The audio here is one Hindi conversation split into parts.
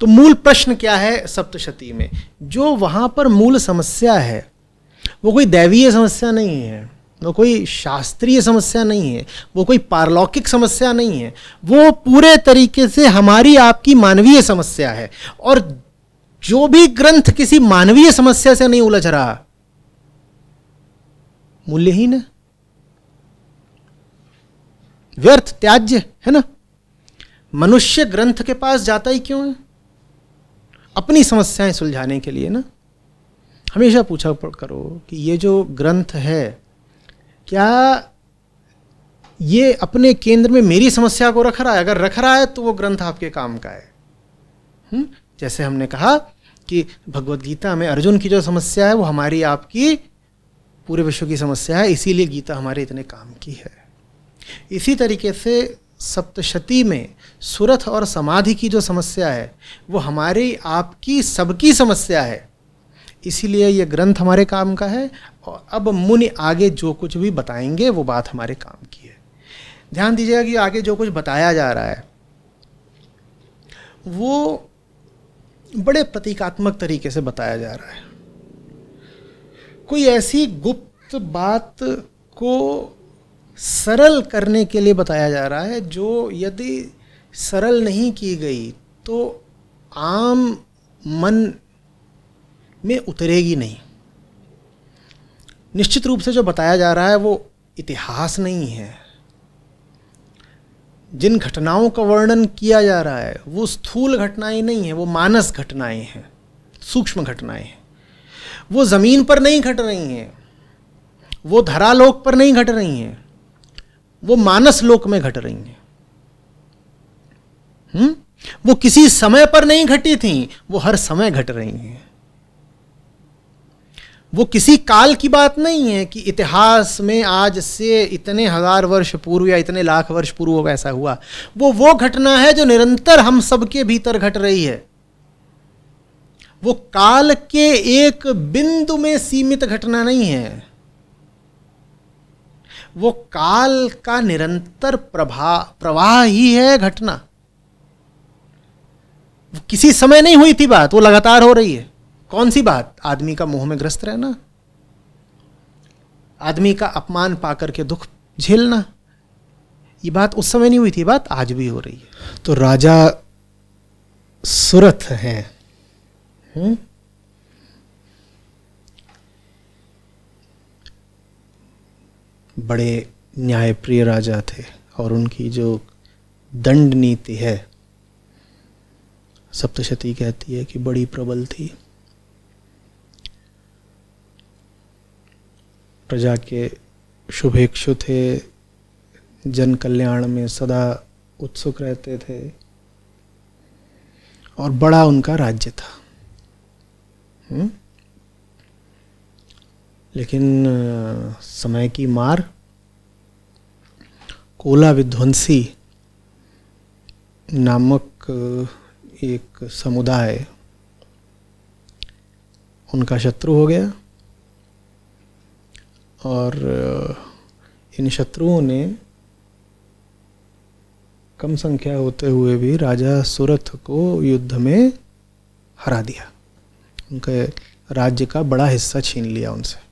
तो मूल प्रश्न क्या है सप्तशती में जो वहां पर मूल समस्या है वो कोई दैवीय समस्या नहीं है वो कोई शास्त्रीय समस्या नहीं है वो कोई पारलौकिक समस्या नहीं है वो पूरे तरीके से हमारी आपकी मानवीय समस्या है और जो भी ग्रंथ किसी मानवीय समस्या से नहीं उलझ रहा मूल्यहीन है व्यर्थ त्याज्य है ना मनुष्य ग्रंथ के पास जाता ही क्यों है अपनी समस्याएं सुलझाने के लिए ना हमेशा पूछा करो कि ये जो ग्रंथ है क्या ये अपने केंद्र में मेरी समस्या को रख रहा है अगर रख रहा है तो वो ग्रंथ आपके काम का है हुँ? जैसे हमने कहा कि भगवत गीता में अर्जुन की जो समस्या है वो हमारी आपकी पूरे विश्व की समस्या है इसीलिए गीता हमारे इतने काम की है इसी तरीके से सप्तशती में सुरथ और समाधि की जो समस्या है वो हमारी आपकी सबकी समस्या है इसीलिए यह ग्रंथ हमारे काम का है और अब मुनि आगे जो कुछ भी बताएंगे वो बात हमारे काम की है ध्यान दीजिएगा कि आगे जो कुछ बताया जा रहा है वो बड़े प्रतीकात्मक तरीके से बताया जा रहा है कोई ऐसी गुप्त बात को सरल करने के लिए बताया जा रहा है जो यदि सरल नहीं की गई तो आम मन में उतरेगी नहीं निश्चित रूप से जो बताया जा रहा है वो इतिहास नहीं है जिन घटनाओं का वर्णन किया जा रहा है वो स्थूल घटनाएं नहीं है वो मानस घटनाएं हैं सूक्ष्म घटनाएं हैं वो ज़मीन पर नहीं घट रही हैं वो धरालोक पर नहीं घट रही हैं वो मानस लोक में घट रही हैं हम्म वो किसी समय पर नहीं घटी थी वो हर समय घट रही हैं वो किसी काल की बात नहीं है कि इतिहास में आज से इतने हजार वर्ष पूर्व या इतने लाख वर्ष पूर्व होगा ऐसा हुआ वो वो घटना है जो निरंतर हम सबके भीतर घट रही है वो काल के एक बिंदु में सीमित घटना नहीं है वो काल का निरंतर प्रभा प्रवाह ही है घटना किसी समय नहीं हुई थी बात वो लगातार हो रही है कौन सी बात आदमी का मुंह में ग्रस्त रहना आदमी का अपमान पाकर के दुख झेलना ये बात उस समय नहीं हुई थी बात आज भी हो रही है तो राजा सुरथ हुँ? बड़े न्यायप्रिय राजा थे और उनकी जो दंड नीति है सप्तशती कहती है कि बड़ी प्रबल थी प्रजा के शुभेक्षु थे जन कल्याण में सदा उत्सुक रहते थे और बड़ा उनका राज्य था हुँ? हम्म? लेकिन समय की मार कोला विध्वंसी नामक एक समुदाय उनका शत्रु हो गया और इन शत्रुओं ने कम संख्या होते हुए भी राजा सुरथ को युद्ध में हरा दिया उनके राज्य का बड़ा हिस्सा छीन लिया उनसे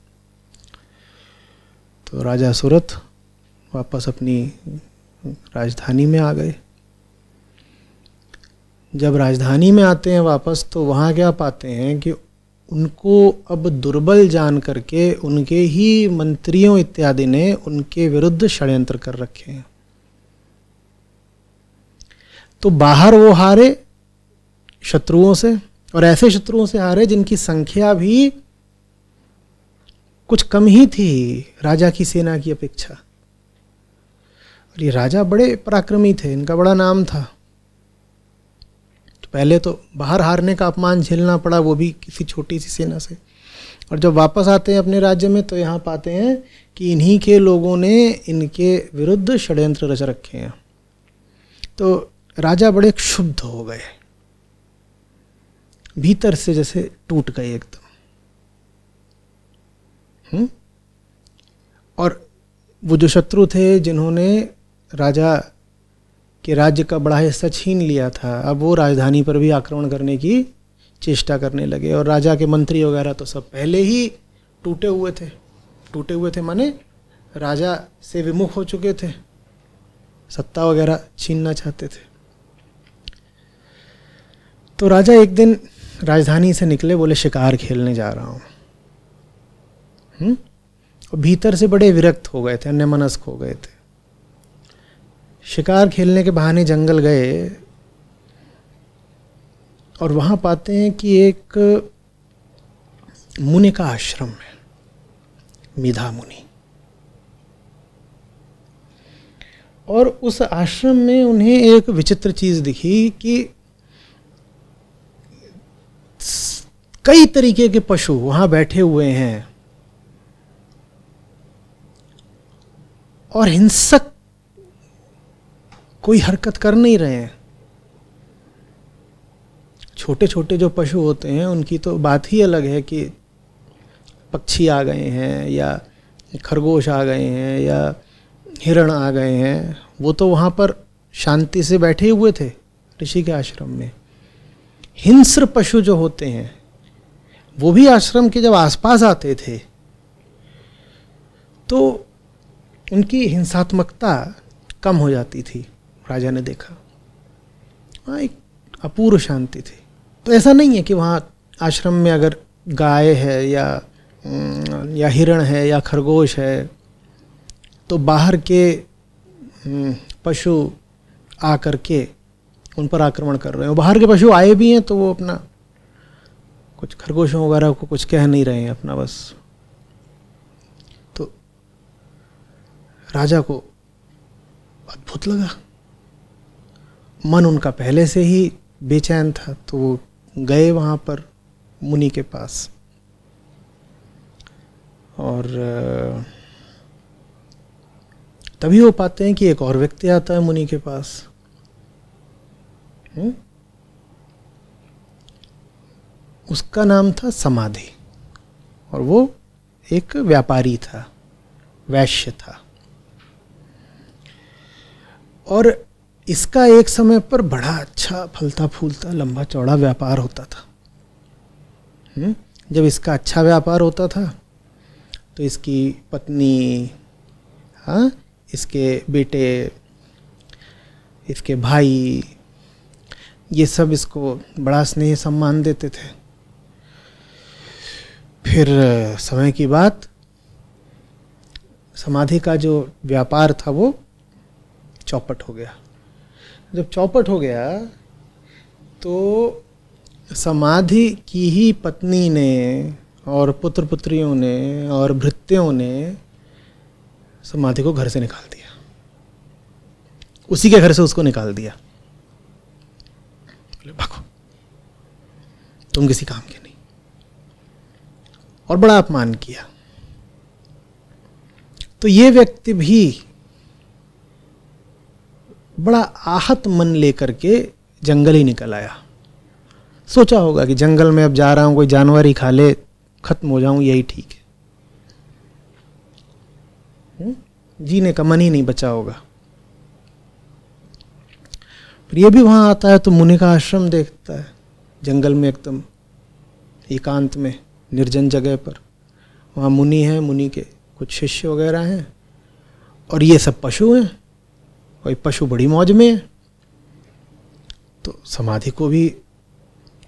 तो राजा सूरत वापस अपनी राजधानी में आ गए जब राजधानी में आते हैं वापस तो वहाँ क्या पाते हैं कि उनको अब दुर्बल जान करके उनके ही मंत्रियों इत्यादि ने उनके विरुद्ध षड्यंत्र कर रखे हैं तो बाहर वो हारे शत्रुओं से और ऐसे शत्रुओं से हारे जिनकी संख्या भी कुछ कम ही थी राजा की सेना की अपेक्षा और ये राजा बड़े पराक्रमी थे इनका बड़ा नाम था तो पहले तो बाहर हारने का अपमान झेलना पड़ा वो भी किसी छोटी सी सेना से और जब वापस आते हैं अपने राज्य में तो यहाँ पाते हैं कि इन्हीं के लोगों ने इनके विरुद्ध षड्यंत्र रच रखे हैं तो राजा बड़े क्षुब्ध हो गए भीतर से जैसे टूट गए एकदम तो। हुँ? हम्म? और वो जो शत्रु थे जिन्होंने राजा के राज्य का बड़ा हिस्सा छीन लिया था अब वो राजधानी पर भी आक्रमण करने की चेष्टा करने लगे और राजा के मंत्री वगैरह तो सब पहले ही टूटे हुए थे टूटे हुए थे माने राजा से विमुख हो चुके थे सत्ता वगैरह छीनना चाहते थे तो राजा एक दिन राजधानी से निकले बोले शिकार खेलने जा रहा हूँ हम्म? और भीतर से बड़े विरक्त हो गए थे अन्य मनस्क हो गए थे शिकार खेलने के बहाने जंगल गए और वहाँ पाते हैं कि एक मुनि का आश्रम है मिधा मुनि और उस आश्रम में उन्हें एक विचित्र चीज़ दिखी कि कई तरीके के पशु वहां बैठे हुए हैं और हिंसक कोई हरकत कर नहीं रहे हैं छोटे छोटे जो पशु होते हैं उनकी तो बात ही अलग है कि पक्षी आ गए हैं या खरगोश आ गए हैं या हिरण आ गए हैं वो तो वहाँ पर शांति से बैठे हुए थे ऋषि के आश्रम में हिंस्र पशु जो होते हैं वो भी आश्रम के जब आसपास आते थे तो उनकी हिंसात्मकता कम हो जाती थी राजा ने देखा वहाँ एक अपूर्व शांति थी तो ऐसा नहीं है कि वहाँ आश्रम में अगर गाय है या या हिरण है या खरगोश है तो बाहर के पशु आ कर के उन पर आक्रमण कर रहे हैं बाहर के पशु आए भी हैं तो वो अपना कुछ खरगोशों वगैरह को कुछ कह नहीं रहे हैं अपना बस राजा को अद्भुत लगा मन उनका पहले से ही बेचैन था तो वो गए वहाँ पर मुनि के पास और तभी वो पाते हैं कि एक और व्यक्ति आता है मुनि के पास हुँ? हम्म? उसका नाम था समाधि और वो एक व्यापारी था वैश्य था और इसका एक समय पर बड़ा अच्छा फलता फूलता लंबा चौड़ा व्यापार होता था हुँ? हम्म? जब इसका अच्छा व्यापार होता था तो इसकी पत्नी हाँ इसके बेटे इसके भाई ये सब इसको बड़ा स्नेह सम्मान देते थे फिर समय की बात समाधि का जो व्यापार था वो चौपट हो गया जब चौपट हो गया तो समाधि की ही पत्नी ने और पुत्र पुत्रियों ने और भृत्यों ने समाधि को घर से निकाल दिया उसी के घर से उसको निकाल दिया भागो तुम किसी काम के नहीं और बड़ा अपमान किया तो ये व्यक्ति भी बड़ा आहत मन लेकर के जंगल ही निकल आया सोचा होगा कि जंगल में अब जा रहा हूँ कोई जानवर ही खा ले खत्म हो जाऊँ यही ठीक है हम्म? जीने का मन ही नहीं बचा होगा फिर ये भी वहाँ आता है तो मुनि का आश्रम देखता है जंगल में एकदम एकांत में निर्जन जगह पर वहाँ मुनि हैं मुनि के कुछ शिष्य वगैरह हैं और ये सब पशु हैं कोई पशु बड़ी मौज में है तो समाधि को भी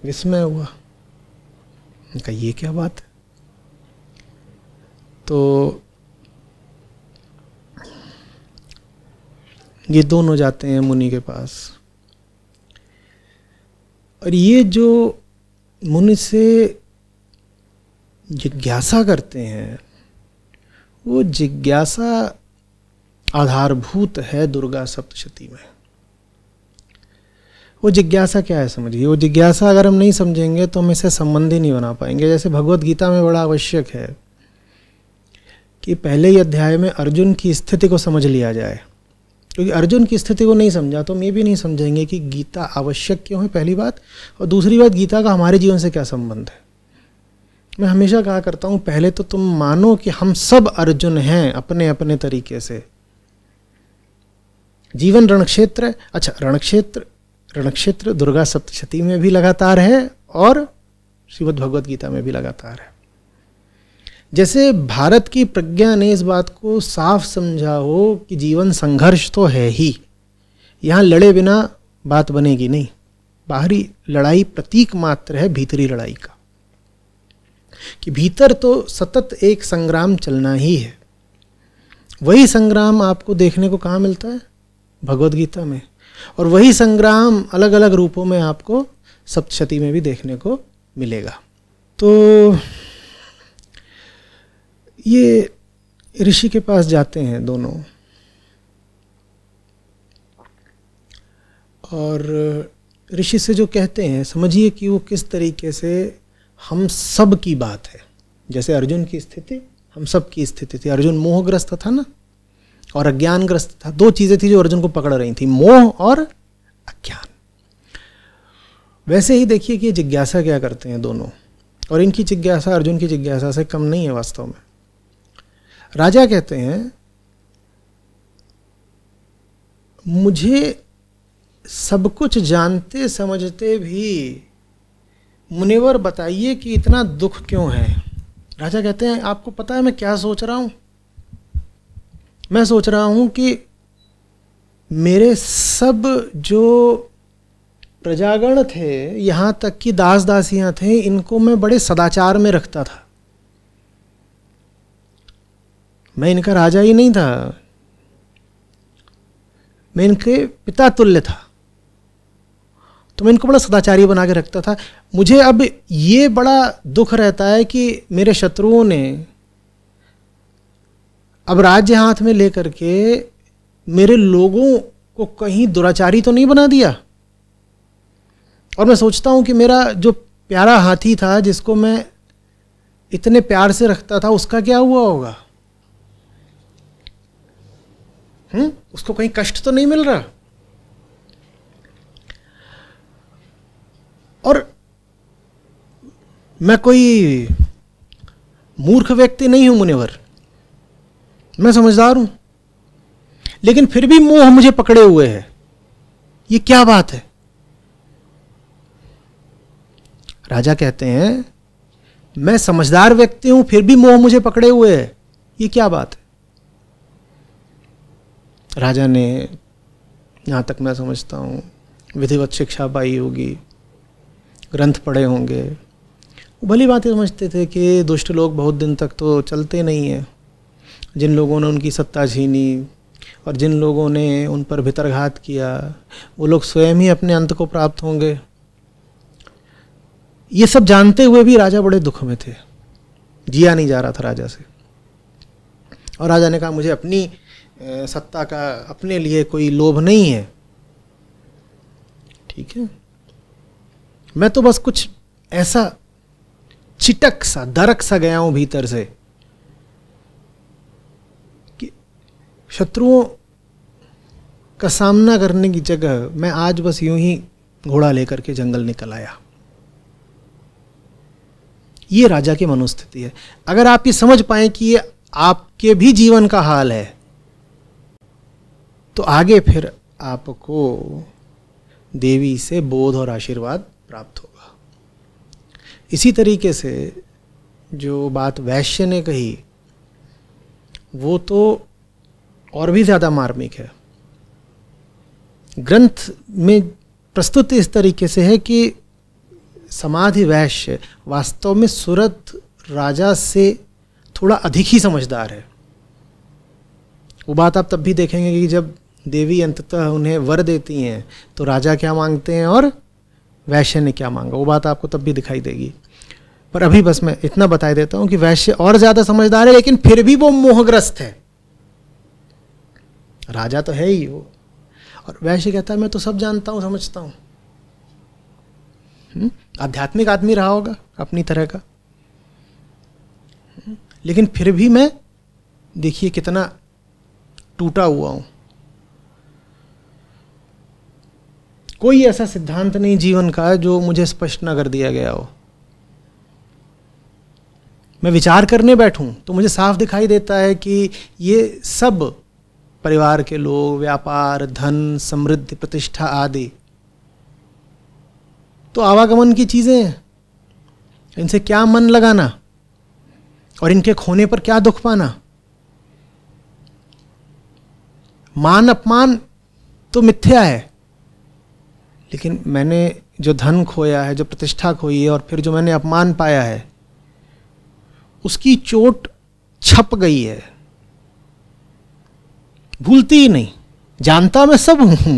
विस्मय हुआ कहा ये क्या बात है तो ये दोनों जाते हैं मुनि के पास और ये जो मुनि से जिज्ञासा करते हैं वो जिज्ञासा आधारभूत है दुर्गा सप्तशती में वो जिज्ञासा क्या है समझिए वो जिज्ञासा अगर हम नहीं समझेंगे तो हम इसे संबंधी नहीं बना पाएंगे जैसे भगवत गीता में बड़ा आवश्यक है कि पहले ही अध्याय में अर्जुन की स्थिति को समझ लिया जाए क्योंकि अर्जुन की स्थिति को नहीं समझा तो हम ये भी नहीं समझेंगे कि गीता आवश्यक क्यों है पहली बात और दूसरी बात गीता का हमारे जीवन से क्या संबंध है मैं हमेशा कहा करता हूँ पहले तो तुम मानो कि हम सब अर्जुन हैं अपने अपने तरीके से जीवन रणक्षेत्र अच्छा रणक्षेत्र रणक्षेत्र दुर्गा सप्तशती में भी लगातार है और श्रीमद भगवत गीता में भी लगातार है जैसे भारत की प्रज्ञा ने इस बात को साफ समझा हो कि जीवन संघर्ष तो है ही यहाँ लड़े बिना बात बनेगी नहीं बाहरी लड़ाई प्रतीक मात्र है भीतरी लड़ाई का कि भीतर तो सतत एक संग्राम चलना ही है वही संग्राम आपको देखने को कहाँ मिलता है भगवत गीता में और वही संग्राम अलग अलग रूपों में आपको सप्तशती में भी देखने को मिलेगा तो ये ऋषि के पास जाते हैं दोनों और ऋषि से जो कहते हैं समझिए कि वो किस तरीके से हम सब की बात है जैसे अर्जुन की स्थिति हम सब की स्थिति थी अर्जुन मोहग्रस्त था ना और अज्ञानग्रस्त था दो चीजें थी जो अर्जुन को पकड़ रही थी मोह और अज्ञान वैसे ही देखिए कि जिज्ञासा क्या करते हैं दोनों और इनकी जिज्ञासा अर्जुन की जिज्ञासा से कम नहीं है वास्तव में राजा कहते हैं मुझे सब कुछ जानते समझते भी मुनिवर बताइए कि इतना दुख क्यों है राजा कहते हैं आपको पता है मैं क्या सोच रहा हूं मैं सोच रहा हूँ कि मेरे सब जो प्रजागण थे यहाँ तक कि दास दासियाँ थे इनको मैं बड़े सदाचार में रखता था मैं इनका राजा ही नहीं था मैं इनके पिता तुल्य था तो मैं इनको बड़ा सदाचारी बना के रखता था मुझे अब ये बड़ा दुख रहता है कि मेरे शत्रुओं ने अब राज्य हाथ में लेकर के मेरे लोगों को कहीं दुराचारी तो नहीं बना दिया और मैं सोचता हूं कि मेरा जो प्यारा हाथी था जिसको मैं इतने प्यार से रखता था उसका क्या हुआ होगा हम्म उसको कहीं कष्ट तो नहीं मिल रहा और मैं कोई मूर्ख व्यक्ति नहीं हूं मुनिवर मैं समझदार हूं लेकिन फिर भी मोह मुझे पकड़े हुए है ये क्या बात है राजा कहते हैं मैं समझदार व्यक्ति हूं फिर भी मोह मुझे पकड़े हुए है ये क्या बात है राजा ने यहां तक मैं समझता हूं विधिवत शिक्षा पाई होगी ग्रंथ पढ़े होंगे भली बातें समझते थे कि दुष्ट लोग बहुत दिन तक तो चलते नहीं हैं जिन लोगों ने उनकी सत्ता छीनी और जिन लोगों ने उन पर भितरघात किया वो लोग स्वयं ही अपने अंत को प्राप्त होंगे ये सब जानते हुए भी राजा बड़े दुख में थे जिया नहीं जा रहा था राजा से और राजा ने कहा मुझे अपनी सत्ता का अपने लिए कोई लोभ नहीं है ठीक है मैं तो बस कुछ ऐसा चिटक सा दरक सा गया हूं भीतर से शत्रुओं का सामना करने की जगह मैं आज बस यूं ही घोड़ा लेकर के जंगल निकल आया ये राजा की मनोस्थिति है अगर आप ये समझ पाए कि ये आपके भी जीवन का हाल है तो आगे फिर आपको देवी से बोध और आशीर्वाद प्राप्त होगा इसी तरीके से जो बात वैश्य ने कही वो तो और भी ज़्यादा मार्मिक है ग्रंथ में प्रस्तुत इस तरीके से है कि समाधि वैश्य वास्तव में सूरत राजा से थोड़ा अधिक ही समझदार है वो बात आप तब भी देखेंगे कि जब देवी अंततः उन्हें वर देती हैं तो राजा क्या मांगते हैं और वैश्य ने क्या मांगा वो बात आपको तब भी दिखाई देगी पर अभी बस मैं इतना बताई देता हूँ कि वैश्य और ज़्यादा समझदार है लेकिन फिर भी वो मोहग्रस्त है राजा तो है ही वो और वैश्य कहता है मैं तो सब जानता हूँ समझता हूँ हम्म? आध्यात्मिक आदमी रहा होगा अपनी तरह का हम्म? लेकिन फिर भी मैं देखिए कितना टूटा हुआ हूं कोई ऐसा सिद्धांत नहीं जीवन का जो मुझे स्पष्ट ना कर दिया गया हो मैं विचार करने बैठूं तो मुझे साफ दिखाई देता है कि ये सब परिवार के लोग व्यापार धन समृद्धि प्रतिष्ठा आदि तो आवागमन की चीज़ें इनसे क्या मन लगाना और इनके खोने पर क्या दुख पाना मान अपमान तो मिथ्या है लेकिन मैंने जो धन खोया है जो प्रतिष्ठा खोई है और फिर जो मैंने अपमान पाया है उसकी चोट छप गई है भूलती ही नहीं जानता मैं सब हूं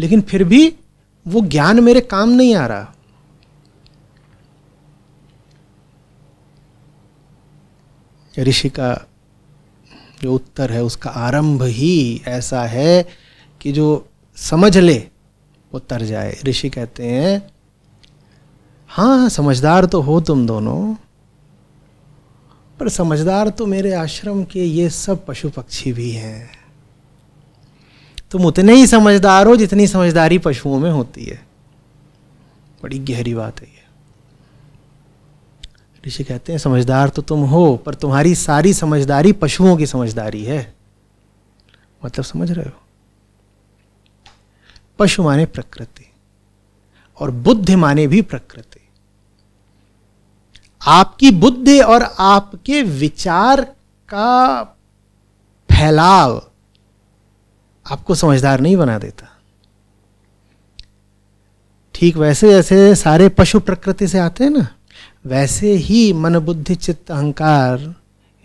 लेकिन फिर भी वो ज्ञान मेरे काम नहीं आ रहा ऋषि का जो उत्तर है उसका आरंभ ही ऐसा है कि जो समझ ले वो तर जाए ऋषि कहते हैं हाँ समझदार तो हो तुम दोनों पर समझदार तो मेरे आश्रम के ये सब पशु पक्षी भी हैं तुम उतने ही समझदार हो जितनी समझदारी पशुओं में होती है बड़ी गहरी बात है ये ऋषि कहते हैं समझदार तो तुम हो पर तुम्हारी सारी समझदारी पशुओं की समझदारी है मतलब समझ रहे हो पशु माने प्रकृति और बुद्धि माने भी प्रकृति आपकी बुद्धि और आपके विचार का फैलाव आपको समझदार नहीं बना देता ठीक वैसे जैसे सारे पशु प्रकृति से आते हैं ना वैसे ही मन बुद्धि चित्त अहंकार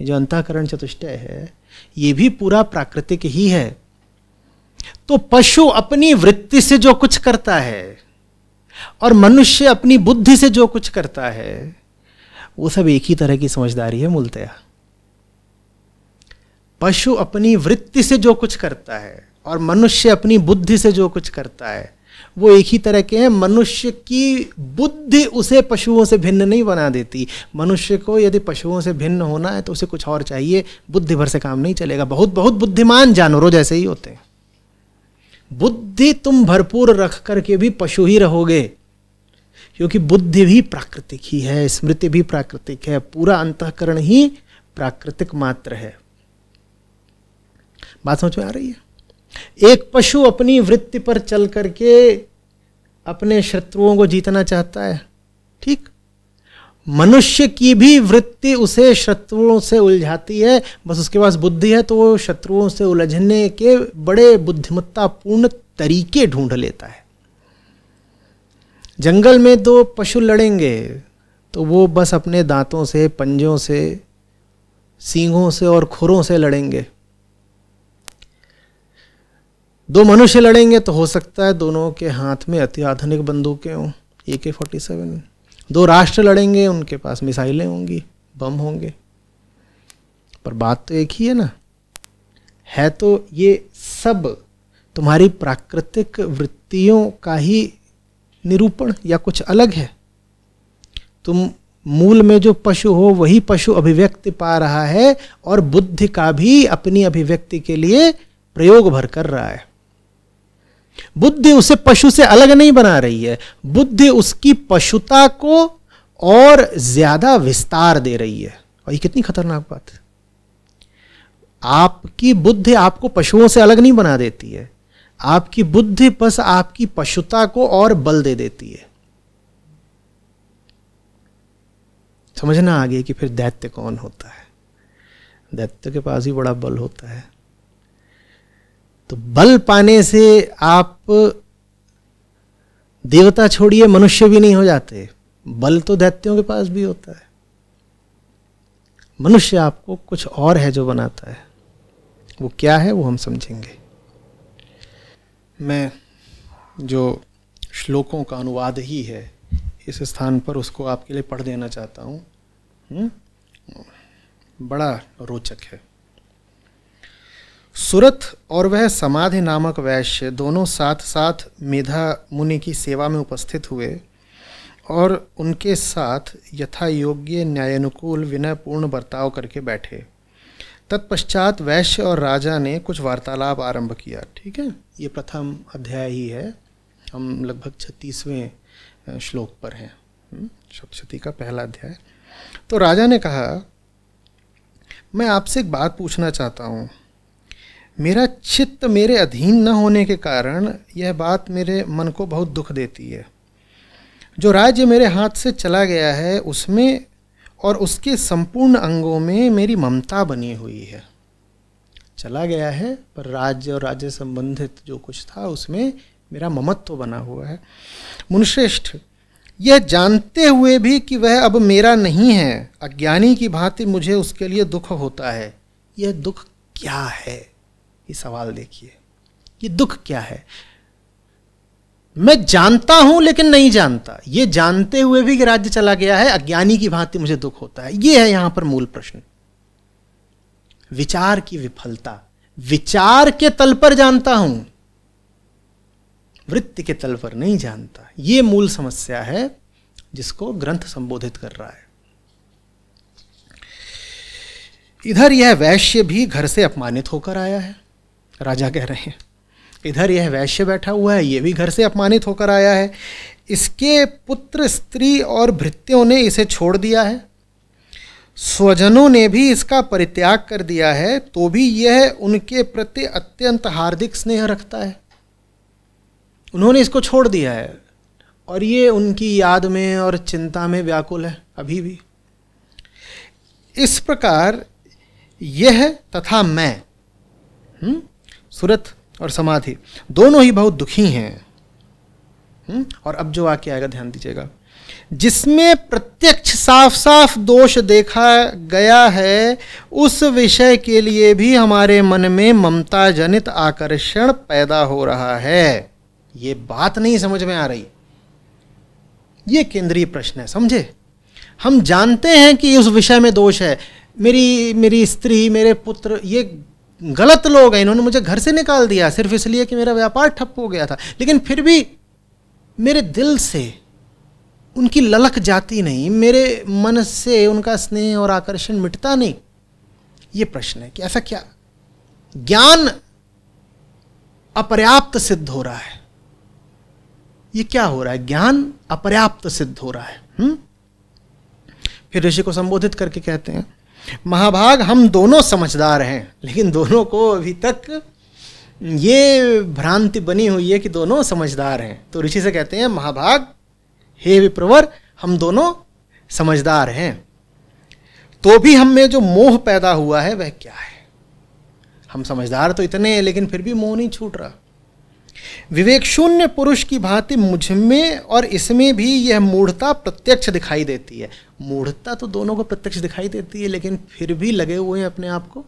जो अंतःकरण चतुष्टय है ये भी पूरा प्राकृतिक ही है तो पशु अपनी वृत्ति से जो कुछ करता है और मनुष्य अपनी बुद्धि से जो कुछ करता है वो सब एक ही तरह की समझदारी है मूलतया पशु अपनी वृत्ति से जो कुछ करता है और मनुष्य अपनी बुद्धि से जो कुछ करता है वो एक ही तरह के हैं मनुष्य की बुद्धि उसे पशुओं से भिन्न नहीं बना देती मनुष्य को यदि पशुओं से भिन्न होना है तो उसे कुछ और चाहिए बुद्धि भर से काम नहीं चलेगा बहुत बहुत बुद्धिमान जानवरों जैसे ही होते हैं बुद्धि तुम भरपूर रख करके भी पशु ही रहोगे क्योंकि बुद्धि भी प्राकृतिक ही है स्मृति भी प्राकृतिक है पूरा अंतकरण ही प्राकृतिक मात्र है बात समझ में आ रही है एक पशु अपनी वृत्ति पर चल करके अपने शत्रुओं को जीतना चाहता है ठीक मनुष्य की भी वृत्ति उसे शत्रुओं से उलझाती है बस उसके पास बुद्धि है तो वो शत्रुओं से उलझने के बड़े बुद्धिमत्तापूर्ण तरीके ढूंढ लेता है जंगल में दो पशु लड़ेंगे तो वो बस अपने दांतों से पंजों से सींगों से और खुरों से लड़ेंगे दो मनुष्य लड़ेंगे तो हो सकता है दोनों के हाथ में अति आधुनिक बंदूकें हों ए के फोर्टी सेवन दो राष्ट्र लड़ेंगे उनके पास मिसाइलें होंगी बम होंगे पर बात तो एक ही है ना है तो ये सब तुम्हारी प्राकृतिक वृत्तियों का ही निरूपण या कुछ अलग है तुम मूल में जो पशु हो वही पशु अभिव्यक्ति पा रहा है और बुद्धि का भी अपनी अभिव्यक्ति के लिए प्रयोग भर कर रहा है बुद्धि उसे पशु से अलग नहीं बना रही है बुद्धि उसकी पशुता को और ज्यादा विस्तार दे रही है और ये कितनी खतरनाक बात है आपकी बुद्धि आपको पशुओं से अलग नहीं बना देती है आपकी बुद्धि बस आपकी पशुता को और बल दे देती है समझना आगे कि फिर दैत्य कौन होता है दैत्य के पास ही बड़ा बल होता है तो बल पाने से आप देवता छोड़िए मनुष्य भी नहीं हो जाते बल तो दैत्यों के पास भी होता है मनुष्य आपको कुछ और है जो बनाता है वो क्या है वो हम समझेंगे मैं जो श्लोकों का अनुवाद ही है इस स्थान पर उसको आपके लिए पढ़ देना चाहता हूँ हम्म? बड़ा रोचक है सुरत और वह समाधि नामक वैश्य दोनों साथ साथ मेधा मुनि की सेवा में उपस्थित हुए और उनके साथ यथा योग्य न्यायानुकूल विनयपूर्ण बर्ताव करके बैठे तत्पश्चात वैश्य और राजा ने कुछ वार्तालाप आरंभ किया ठीक है ये प्रथम अध्याय ही है हम लगभग छत्तीसवें श्लोक पर हैं हम्म, सप्तती का पहला अध्याय तो राजा ने कहा मैं आपसे एक बात पूछना चाहता हूँ मेरा चित्त मेरे अधीन न होने के कारण यह बात मेरे मन को बहुत दुख देती है जो राज्य मेरे हाथ से चला गया है उसमें और उसके संपूर्ण अंगों में मेरी ममता बनी हुई है चला गया है पर राज्य और राज्य संबंधित जो कुछ था उसमें मेरा ममत्व तो बना हुआ है मुनश्रेष्ठ यह जानते हुए भी कि वह अब मेरा नहीं है अज्ञानी की भांति मुझे उसके लिए दुख होता है यह दुख क्या है ये सवाल देखिए ये दुख क्या है मैं जानता हूं लेकिन नहीं जानता ये जानते हुए भी कि राज्य चला गया है अज्ञानी की भांति मुझे दुख होता है ये है यहां पर मूल प्रश्न विचार की विफलता विचार के तल पर जानता हूं वृत्ति के तल पर नहीं जानता ये मूल समस्या है जिसको ग्रंथ संबोधित कर रहा है इधर यह वैश्य भी घर से अपमानित होकर आया है राजा कह रहे हैं इधर यह वैश्य बैठा हुआ है ये भी घर से अपमानित होकर आया है इसके पुत्र स्त्री और भृत्यों ने इसे छोड़ दिया है स्वजनों ने भी इसका परित्याग कर दिया है तो भी यह उनके प्रति अत्यंत हार्दिक स्नेह रखता है उन्होंने इसको छोड़ दिया है और ये उनकी याद में और चिंता में व्याकुल है अभी भी इस प्रकार यह तथा मैं हुँ? हम्म, सूरत और समाधि दोनों ही बहुत दुखी हैं हम्म? और अब जो वाक्य आएगा ध्यान दीजिएगा जिसमें प्रत्यक्ष साफ साफ दोष देखा गया है उस विषय के लिए भी हमारे मन में ममता जनित आकर्षण पैदा हो रहा है ये बात नहीं समझ में आ रही ये केंद्रीय प्रश्न है समझे हम जानते हैं कि उस विषय में दोष है मेरी मेरी स्त्री मेरे पुत्र ये गलत लोग हैं इन्होंने मुझे घर से निकाल दिया सिर्फ इसलिए कि मेरा व्यापार ठप हो गया था लेकिन फिर भी मेरे दिल से उनकी ललक जाती नहीं मेरे मन से उनका स्नेह और आकर्षण मिटता नहीं ये प्रश्न है कि ऐसा क्या ज्ञान अपर्याप्त सिद्ध हो रहा है ये क्या हो रहा है ज्ञान अपर्याप्त सिद्ध हो रहा है हुँ? हम्म? फिर ऋषि को संबोधित करके कहते हैं महाभाग हम दोनों समझदार हैं लेकिन दोनों को अभी तक ये भ्रांति बनी हुई है कि दोनों समझदार हैं तो ऋषि से कहते हैं महाभाग हे विप्रवर हम दोनों समझदार हैं तो भी हम में जो मोह पैदा हुआ है वह क्या है हम समझदार तो इतने हैं लेकिन फिर भी मोह नहीं छूट रहा विवेक शून्य पुरुष की भांति मुझ में और इसमें भी यह मूढ़ता प्रत्यक्ष दिखाई देती है मूढ़ता तो दोनों को प्रत्यक्ष दिखाई देती है लेकिन फिर भी लगे हुए हैं अपने आप को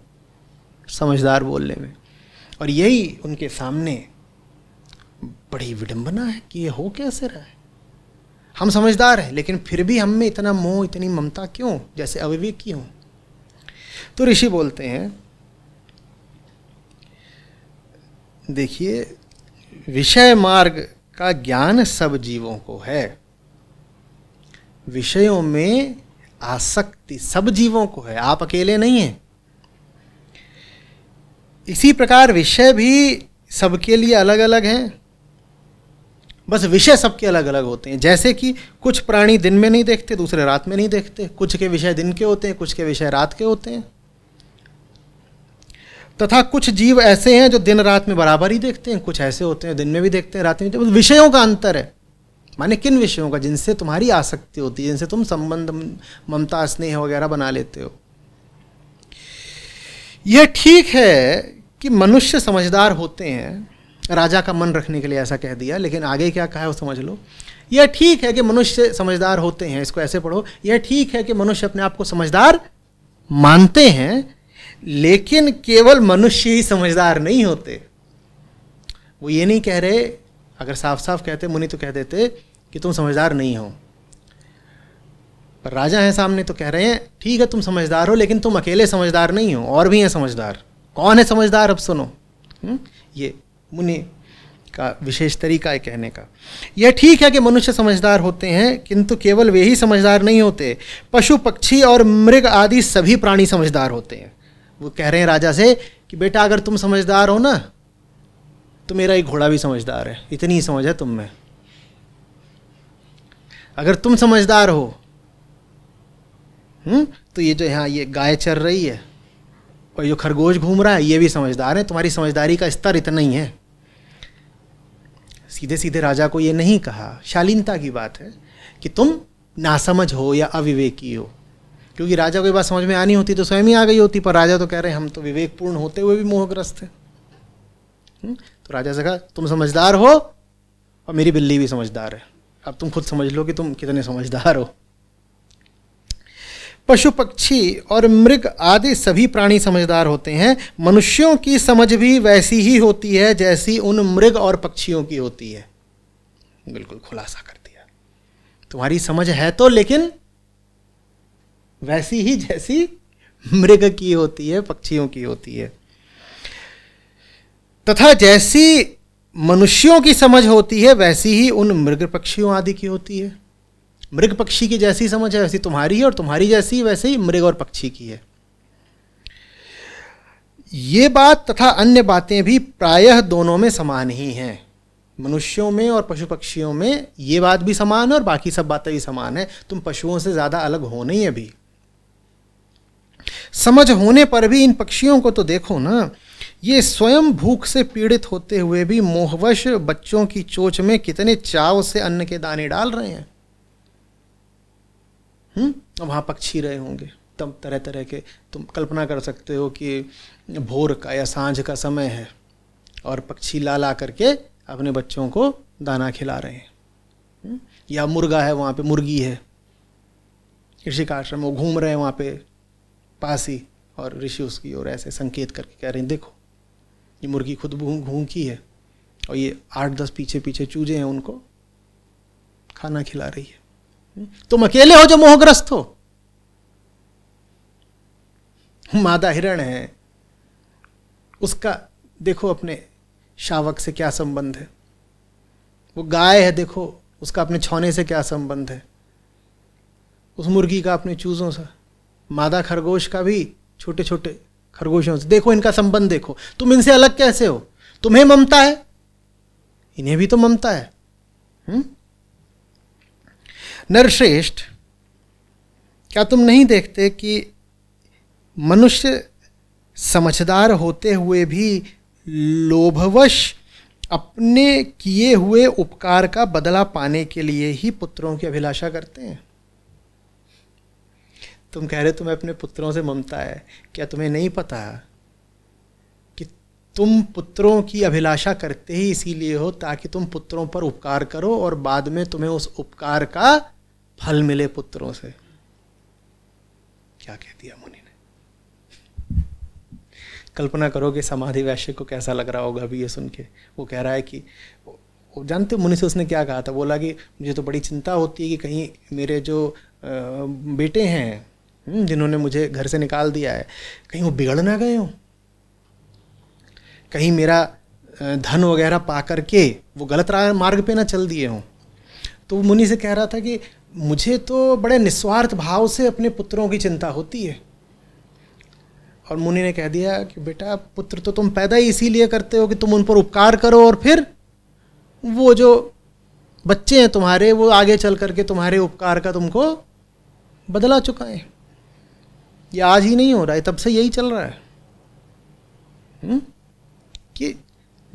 समझदार बोलने में और यही उनके सामने बड़ी विडंबना है कि ये हो कैसे रहा है हम समझदार हैं लेकिन फिर भी हम में इतना मोह इतनी ममता क्यों जैसे अविवेक क्यों तो ऋषि बोलते हैं देखिए विषय मार्ग का ज्ञान सब जीवों को है विषयों में आसक्ति सब जीवों को है आप अकेले नहीं हैं इसी प्रकार विषय भी सबके लिए अलग अलग हैं बस विषय सबके अलग अलग होते हैं जैसे कि कुछ प्राणी दिन में नहीं देखते दूसरे रात में नहीं देखते कुछ के विषय दिन के होते हैं कुछ के विषय रात के होते हैं तथा कुछ जीव ऐसे हैं जो दिन रात में बराबर ही देखते हैं कुछ ऐसे होते हैं दिन में भी देखते हैं रात में भी विषयों का अंतर है माने किन विषयों का जिनसे तुम्हारी आसक्ति होती है जिनसे तुम संबंध ममता स्नेह वगैरह बना लेते हो यह ठीक है कि मनुष्य समझदार होते हैं राजा का मन रखने के लिए ऐसा कह दिया लेकिन आगे क्या कहा है वो समझ लो यह ठीक है कि मनुष्य समझदार होते हैं इसको ऐसे पढ़ो यह ठीक है कि मनुष्य अपने आप को समझदार मानते हैं लेकिन केवल मनुष्य ही समझदार नहीं होते वो ये नहीं कह रहे अगर साफ साफ कहते मुनि तो कह देते कि तुम समझदार नहीं हो पर राजा हैं सामने तो कह रहे हैं ठीक है तुम समझदार हो लेकिन तुम अकेले समझदार नहीं हो और भी हैं समझदार कौन है समझदार अब सुनो हुँ? हम्म? ये मुनि का विशेष तरीका है कहने का यह ठीक है कि मनुष्य समझदार होते हैं किंतु केवल वे ही समझदार नहीं होते पशु पक्षी और मृग आदि सभी प्राणी समझदार होते हैं वो कह रहे हैं राजा से कि बेटा अगर तुम समझदार हो ना तो मेरा एक घोड़ा भी समझदार है इतनी ही समझ है तुम में अगर तुम समझदार हो हुँ? हम्म, तो ये जो यहाँ ये गाय चर रही है और जो खरगोश घूम रहा है ये भी समझदार है तुम्हारी समझदारी का स्तर इतना ही है सीधे सीधे राजा को ये नहीं कहा शालीनता की बात है कि तुम नासमझ हो या अविवेकी हो क्योंकि राजा को ये बात समझ में आनी होती तो स्वयं ही आ गई होती पर राजा तो कह रहे हैं हम तो विवेकपूर्ण होते हुए भी मोहग्रस्त थे हम्म? तो राजा से कहा तुम समझदार हो और मेरी बिल्ली भी समझदार है अब तुम खुद समझ लो कि तुम कितने समझदार हो पशु पक्षी और मृग आदि सभी प्राणी समझदार होते हैं मनुष्यों की समझ भी वैसी ही होती है जैसी उन मृग और पक्षियों की होती है बिल्कुल खुलासा कर दिया तुम्हारी समझ है तो लेकिन वैसी ही जैसी मृग की होती है पक्षियों की होती है तथा जैसी मनुष्यों की समझ होती है वैसी ही उन मृग पक्षियों आदि की होती है मृग पक्षी की जैसी समझ है वैसी तुम्हारी है और तुम्हारी जैसी वैसे ही मृग और पक्षी की है ये बात तथा अन्य बातें भी प्रायः दोनों में समान ही हैं मनुष्यों में और पशु पक्षियों में ये बात भी समान है और बाकी सब बातें भी समान है तुम पशुओं से ज़्यादा अलग हो नहीं अभी समझ होने पर भी इन पक्षियों को तो देखो ना ये स्वयं भूख से पीड़ित होते हुए भी मोहवश बच्चों की चोच में कितने चाव से अन्न के दाने डाल रहे हैं हम्म वहां पक्षी रहे होंगे तब तरह तरह के तुम कल्पना कर सकते हो कि भोर का या सांझ का समय है और पक्षी ला ला करके अपने बच्चों को दाना खिला रहे हैं हम्म? या मुर्गा है वहाँ पे मुर्गी है आश्रम वो घूम रहे हैं वहाँ पे पास ही और ऋषि उसकी ओर ऐसे संकेत करके कह रहे हैं देखो ये मुर्गी खुद की है और ये आठ दस पीछे पीछे चूजे हैं उनको खाना खिला रही है हम्म? तुम अकेले हो जो मोहग्रस्त हो मादा हिरण है उसका देखो अपने शावक से क्या संबंध है वो गाय है देखो उसका अपने छौने से क्या संबंध है उस मुर्गी का अपने चूजों से मादा खरगोश का भी छोटे छोटे खरगोशों से देखो इनका संबंध देखो तुम इनसे अलग कैसे हो तुम्हें ममता है इन्हें भी तो ममता है हम्म? नरश्रेष्ठ क्या तुम नहीं देखते कि मनुष्य समझदार होते हुए भी लोभवश अपने किए हुए उपकार का बदला पाने के लिए ही पुत्रों की अभिलाषा करते हैं तुम कह रहे तुम्हें अपने पुत्रों से ममता है क्या तुम्हें नहीं पता कि तुम पुत्रों की अभिलाषा करते ही इसीलिए हो ताकि तुम पुत्रों पर उपकार करो और बाद में तुम्हें उस उपकार का फल मिले पुत्रों से क्या कह दिया मुनि ने कल्पना करो कि समाधि वैश्य को कैसा लग रहा होगा अभी ये सुन के वो कह रहा है कि जानते मुनि से उसने क्या कहा था बोला कि मुझे तो बड़ी चिंता होती है कि कहीं मेरे जो बेटे हैं हम्म, जिन्होंने मुझे घर से निकाल दिया है कहीं वो बिगड़ ना गए हों कहीं मेरा धन वगैरह पा करके वो गलत मार्ग पे ना चल दिए हों तो मुनि से कह रहा था कि मुझे तो बड़े निस्वार्थ भाव से अपने पुत्रों की चिंता होती है और मुनि ने कह दिया कि बेटा पुत्र तो तुम पैदा ही इसीलिए करते हो कि तुम उन पर उपकार करो और फिर वो जो बच्चे हैं तुम्हारे वो आगे चल करके तुम्हारे उपकार का तुमको बदला चुका है ये आज ही नहीं हो रहा है तब से यही चल रहा है हुँ? हम्म? कि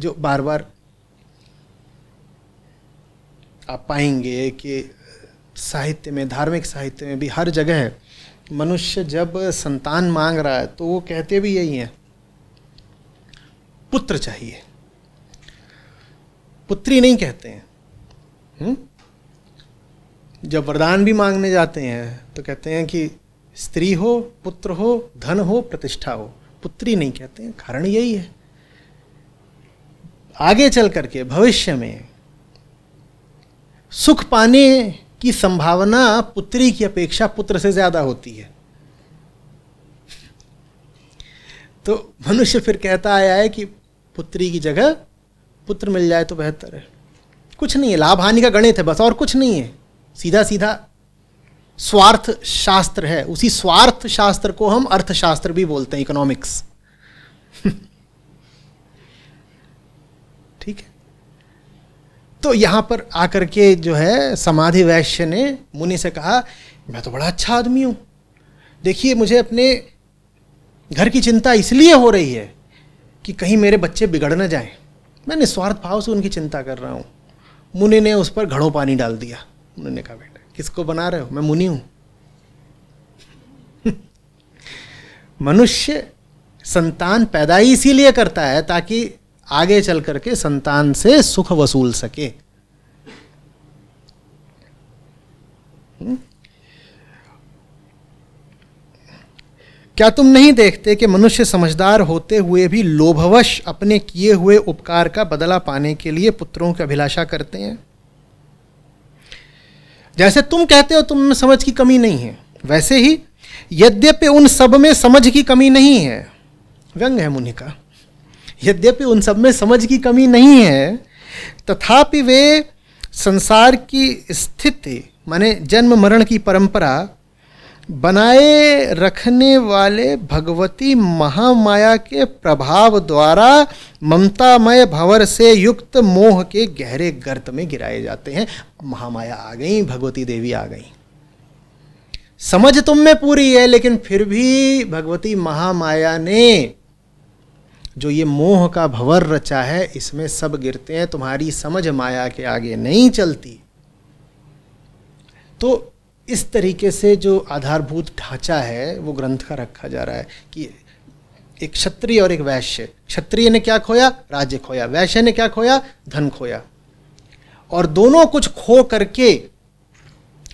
जो बार बार आप पाएंगे कि साहित्य में धार्मिक साहित्य में भी हर जगह मनुष्य जब संतान मांग रहा है तो वो कहते भी यही हैं पुत्र चाहिए पुत्री नहीं कहते हैं हुँ? हम्म? जब वरदान भी मांगने जाते हैं तो कहते हैं कि स्त्री हो पुत्र हो धन हो प्रतिष्ठा हो पुत्री नहीं कहते हैं कारण यही है आगे चल करके भविष्य में सुख पाने की संभावना पुत्री की अपेक्षा पुत्र से ज्यादा होती है तो मनुष्य फिर कहता आया है कि पुत्री की जगह पुत्र मिल जाए तो बेहतर है कुछ नहीं है लाभ हानि का गणित है बस और कुछ नहीं है सीधा सीधा स्वार्थ शास्त्र है उसी स्वार्थ शास्त्र को हम अर्थशास्त्र भी बोलते हैं इकोनॉमिक्स ठीक है तो यहां पर आकर के जो है समाधि वैश्य ने मुनि से कहा मैं तो बड़ा अच्छा आदमी हूं देखिए मुझे अपने घर की चिंता इसलिए हो रही है कि कहीं मेरे बच्चे बिगड़ ना जाएं मैं निस्वार्थ भाव से उनकी चिंता कर रहा हूं मुनि ने उस पर घड़ों पानी डाल दिया उन्होंने कहा किसको बना रहे हो मैं मुनि हूं मनुष्य संतान पैदा ही इसीलिए करता है ताकि आगे चल करके संतान से सुख वसूल सके हम्म? क्या तुम नहीं देखते कि मनुष्य समझदार होते हुए भी लोभवश अपने किए हुए उपकार का बदला पाने के लिए पुत्रों की अभिलाषा करते हैं जैसे तुम कहते हो तुम में समझ की कमी नहीं है वैसे ही यद्यपि उन सब में समझ की कमी नहीं है व्यंग है मुनि का यद्यपि उन सब में समझ की कमी नहीं है तथापि वे संसार की स्थिति माने जन्म मरण की परंपरा बनाए रखने वाले भगवती महामाया के प्रभाव द्वारा ममतामय भवर से युक्त मोह के गहरे गर्त में गिराए जाते हैं महामाया आ गई भगवती देवी आ गई समझ तुम में पूरी है लेकिन फिर भी भगवती महामाया ने जो ये मोह का भवर रचा है इसमें सब गिरते हैं तुम्हारी समझ माया के आगे नहीं चलती तो इस तरीके से जो आधारभूत ढांचा है वो ग्रंथ का रखा जा रहा है कि एक क्षत्रिय और एक वैश्य क्षत्रिय ने क्या खोया राज्य खोया वैश्य ने क्या खोया धन खोया और दोनों कुछ खो करके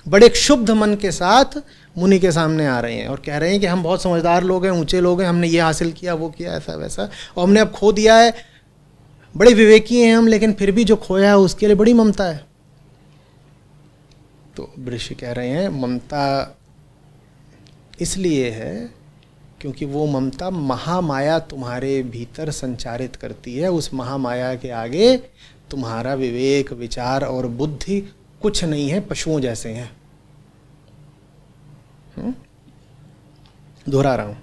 बड़े क्षुब्ध मन के साथ मुनि के सामने आ रहे हैं और कह रहे हैं कि हम बहुत समझदार लोग हैं ऊंचे लोग हैं हमने ये हासिल किया वो किया ऐसा वैसा और हमने अब खो दिया है बड़े विवेकी हैं हम लेकिन फिर भी जो खोया है उसके लिए बड़ी ममता है तो ऋषि कह रहे हैं ममता इसलिए है क्योंकि वो ममता महामाया तुम्हारे भीतर संचारित करती है उस महामाया के आगे तुम्हारा विवेक विचार और बुद्धि कुछ नहीं है पशुओं जैसे हैं हम्म? दोहरा रहा हूँ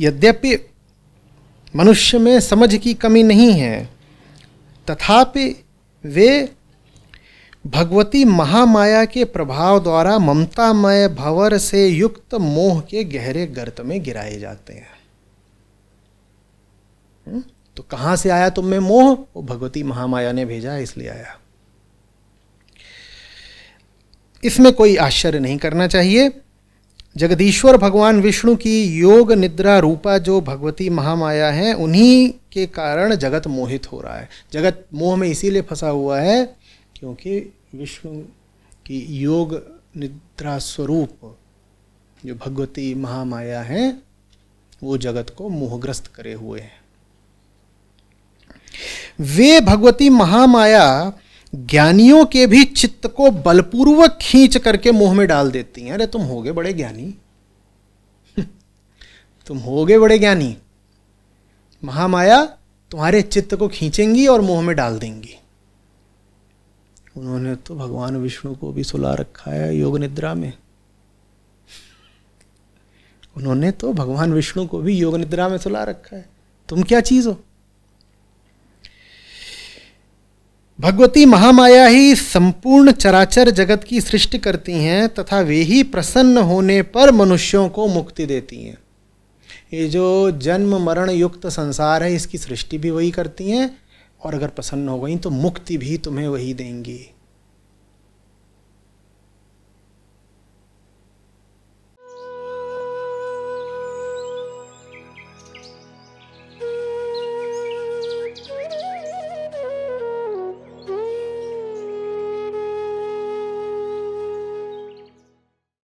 यद्यपि मनुष्य में समझ की कमी नहीं है तथापि वे भगवती महामाया के प्रभाव द्वारा ममतामय भवर से युक्त मोह के गहरे गर्त में गिराए जाते हैं हम्म? तो कहां से आया तुम में मोह वो भगवती महामाया ने भेजा इसलिए आया इसमें कोई आश्चर्य नहीं करना चाहिए जगदीश्वर भगवान विष्णु की योग निद्रा रूपा जो भगवती महामाया है उन्हीं के कारण जगत मोहित हो रहा है जगत मोह में इसीलिए फंसा हुआ है क्योंकि विश्व की योग निद्रा स्वरूप जो भगवती महामाया है वो जगत को मोहग्रस्त करे हुए हैं वे भगवती महामाया ज्ञानियों के भी चित्त को बलपूर्वक खींच करके मुंह में डाल देती हैं अरे तुम होगे बड़े ज्ञानी तुम होगे बड़े ज्ञानी महामाया तुम्हारे चित्त को खींचेंगी और मुंह में डाल देंगी उन्होंने तो भगवान विष्णु को भी सुला रखा है योग निद्रा में उन्होंने तो भगवान विष्णु को भी योग निद्रा में सुला रखा है तुम क्या चीज हो भगवती महामाया ही संपूर्ण चराचर जगत की सृष्टि करती हैं तथा वे ही प्रसन्न होने पर मनुष्यों को मुक्ति देती हैं ये जो जन्म मरण युक्त संसार है इसकी सृष्टि भी वही करती हैं और अगर प्रसन्न हो गई तो मुक्ति भी तुम्हें वही देंगी